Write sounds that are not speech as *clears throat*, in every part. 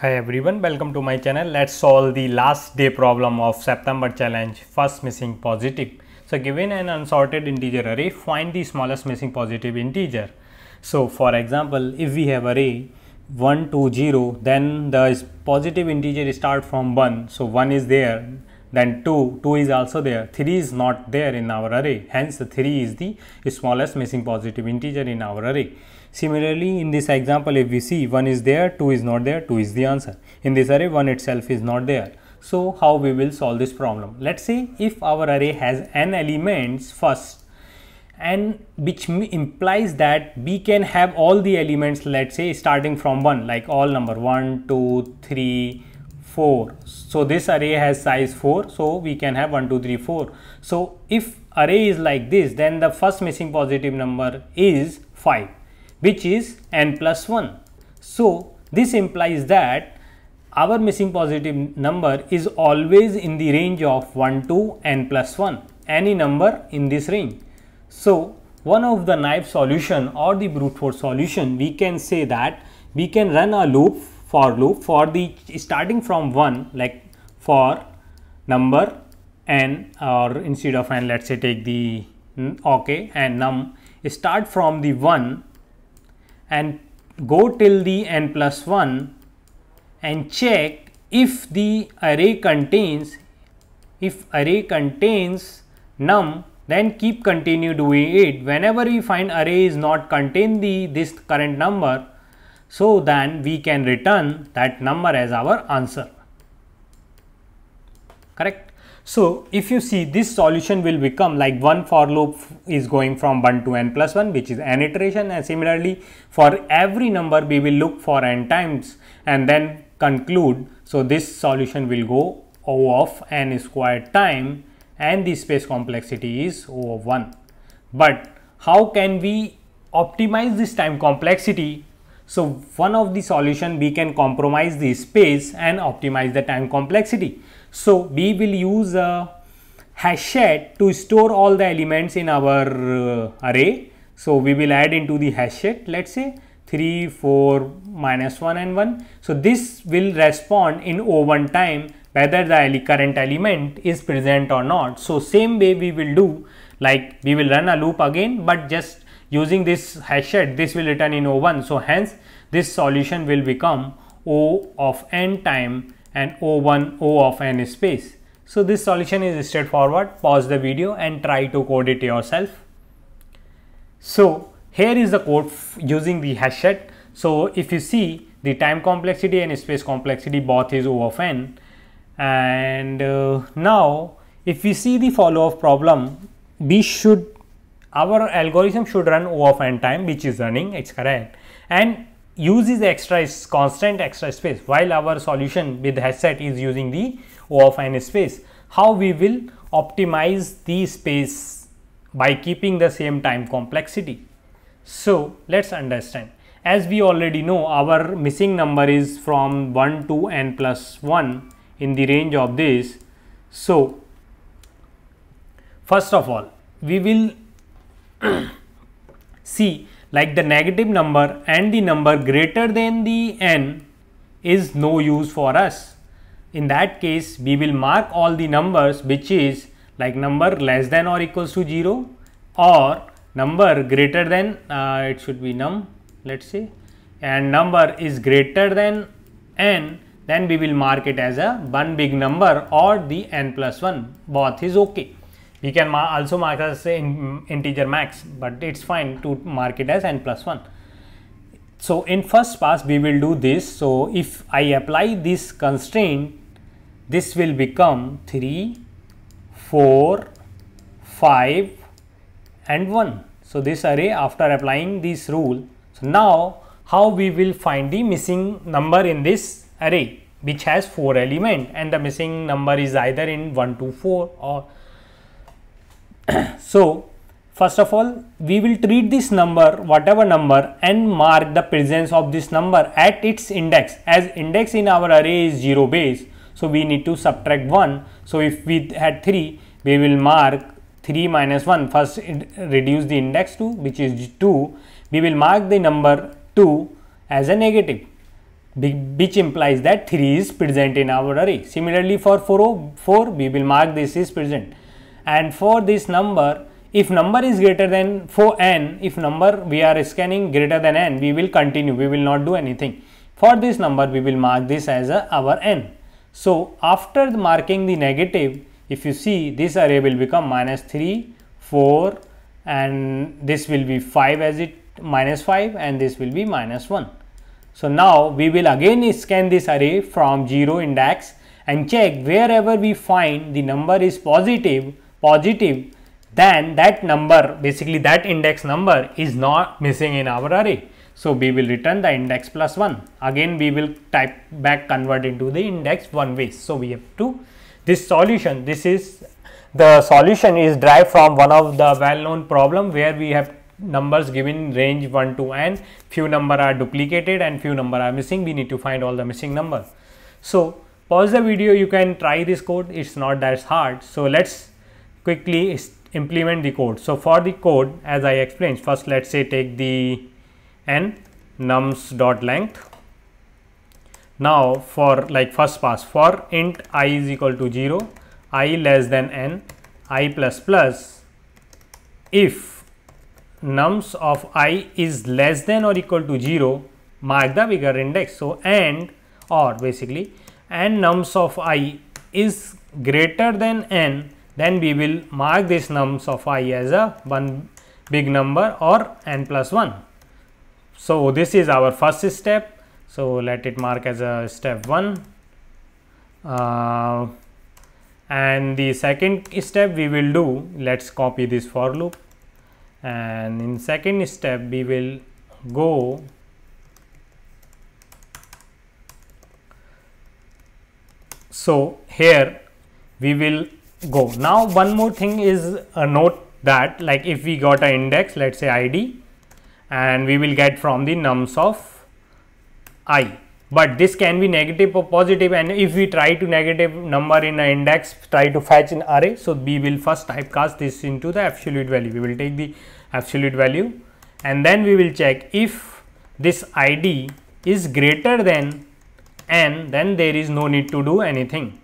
Hi everyone, welcome to my channel. Let's solve the last day problem of September challenge, first missing positive. So given an unsorted integer array, find the smallest missing positive integer. So for example, if we have array 1, 2, 0, then the positive integer start from 1. So 1 is there, then 2, 2 is also there, 3 is not there in our array. Hence 3 is the smallest missing positive integer in our array. Similarly, in this example, if we see 1 is there, 2 is not there, 2 is the answer. In this array, 1 itself is not there. So, how we will solve this problem? Let's say if our array has n elements first and which implies that we can have all the elements let's say starting from 1 like all number 1 2 3 4 so this array has size 4 so we can have 1 2 3 4 so if array is like this then the first missing positive number is 5 which is n plus 1. So, this implies that our missing positive number is always in the range of 1 to n plus 1 any number in this range. So, one of the naive solution or the brute force solution we can say that we can run a loop for loop for the starting from 1 like for number n or instead of n let's say take the okay and num start from the 1 and go till the n plus 1 and check if the array contains if array contains num then keep continue doing it whenever we find array is not contain the this current number so then we can return that number as our answer correct so if you see this solution will become like one for loop is going from 1 to n plus 1 which is n iteration and similarly for every number we will look for n times and then conclude. So this solution will go O of n squared time and the space complexity is O of 1. But how can we optimize this time complexity so one of the solution we can compromise the space and optimize the time complexity. So we will use a set to store all the elements in our uh, array. So we will add into the set. let's say 3, 4, minus 1 and 1. So this will respond in O1 time whether the current element is present or not. So same way we will do like we will run a loop again but just using this hashed this will return in O1 so hence this solution will become O of n time and O1 O of n space. So this solution is straightforward pause the video and try to code it yourself. So here is the code using the hashed so if you see the time complexity and space complexity both is O of n and uh, now if we see the follow-up problem we should our algorithm should run O of n time which is running it's correct and uses extra constant extra space while our solution with set is using the O of n space. How we will optimize the space by keeping the same time complexity. So let's understand as we already know our missing number is from 1 to n plus 1 in the range of this. So first of all we will C *clears throat* like the negative number and the number greater than the n is no use for us. In that case, we will mark all the numbers which is like number less than or equals to 0 or number greater than uh, it should be num let's say and number is greater than n then we will mark it as a one big number or the n plus 1 both is okay. We can also mark as in integer max, but it's fine to mark it as n plus 1. So in first pass, we will do this. So if I apply this constraint, this will become 3, 4, 5 and 1. So this array after applying this rule. So now how we will find the missing number in this array which has 4 element and the missing number is either in 1 to 4 or *coughs* so, first of all, we will treat this number, whatever number and mark the presence of this number at its index as index in our array is 0 base. So, we need to subtract 1. So, if we had 3, we will mark 3 minus 1 first reduce the index to which is 2. We will mark the number 2 as a negative which implies that 3 is present in our array. Similarly, for four, oh four, we will mark this is present and for this number if number is greater than for n if number we are scanning greater than n we will continue we will not do anything for this number we will mark this as a, our n so after the marking the negative if you see this array will become minus 3 4 and this will be 5 as it minus 5 and this will be minus 1 so now we will again scan this array from 0 index and check wherever we find the number is positive positive then that number basically that index number is not missing in our array. So, we will return the index plus 1 again we will type back convert into the index one way. So, we have to this solution this is the solution is derived from one of the well known problem where we have numbers given range 1 to n few number are duplicated and few number are missing we need to find all the missing number. So, pause the video you can try this code it's not that hard. So, let's quickly implement the code. So for the code as I explained first let's say take the n nums dot length. Now for like first pass for int i is equal to 0 i less than n i plus plus if nums of i is less than or equal to 0 mark the bigger index. So and or basically and nums of i is greater than n then we will mark this nums of i as a one big number or n plus 1. So, this is our first step. So, let it mark as a step 1 uh, and the second step we will do let us copy this for loop and in second step we will go so here we will go. Now one more thing is a uh, note that like if we got an index, let's say id and we will get from the nums of i but this can be negative or positive and if we try to negative number in an index try to fetch an array so we will first typecast this into the absolute value we will take the absolute value and then we will check if this id is greater than n then there is no need to do anything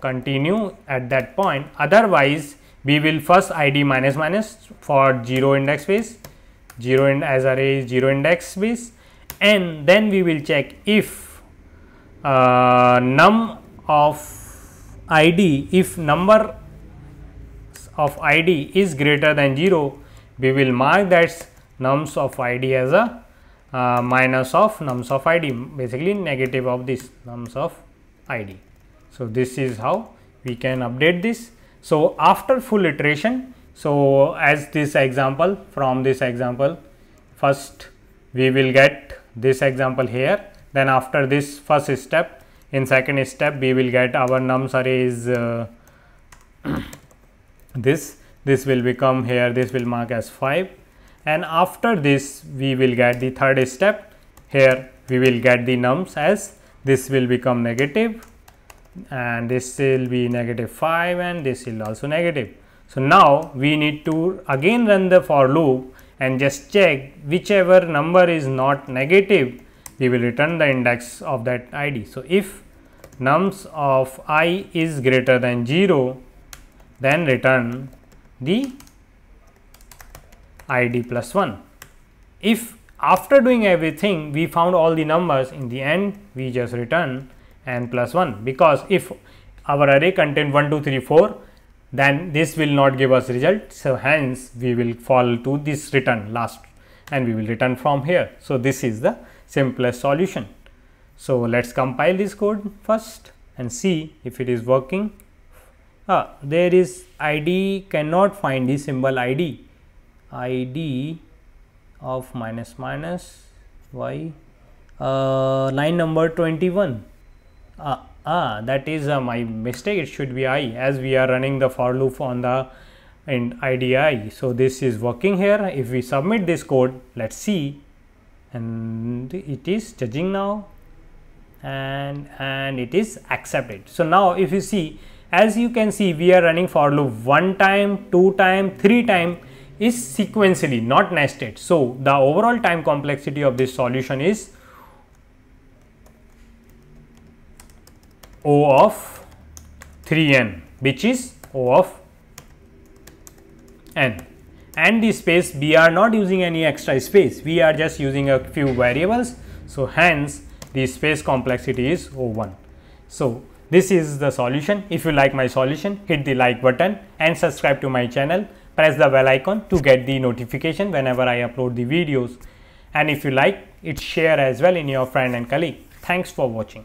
continue at that point otherwise we will first id minus minus for 0 index base 0 in as array 0 index base and then we will check if uh, num of id if number of id is greater than 0 we will mark that nums of id as a uh, minus of nums of id basically negative of this nums of id so this is how we can update this. So after full iteration, so as this example from this example, first we will get this example here. Then after this first step, in second step we will get our nums array is uh, *clears throat* this. This will become here, this will mark as 5 and after this we will get the third step. Here we will get the nums as this will become negative and this will be negative 5 and this will also negative. So, now we need to again run the for loop and just check whichever number is not negative we will return the index of that id. So, if nums of i is greater than 0 then return the id plus 1. If after doing everything we found all the numbers in the end we just return and plus 1 because if our array contain 1 2 3 4 then this will not give us result so hence we will fall to this return last and we will return from here so this is the simplest solution so let's compile this code first and see if it is working ah, there is id cannot find the symbol id id of minus minus y uh, line number 21 uh, ah that is uh, my mistake it should be i as we are running the for loop on the and IDI so this is working here if we submit this code let's see and it is judging now and and it is accepted so now if you see as you can see we are running for loop one time two time three time is sequentially not nested so the overall time complexity of this solution is O of 3n which is O of n and the space we are not using any extra space we are just using a few variables. So, hence the space complexity is O1. So, this is the solution if you like my solution hit the like button and subscribe to my channel press the bell icon to get the notification whenever I upload the videos and if you like it share as well in your friend and colleague. Thanks for watching.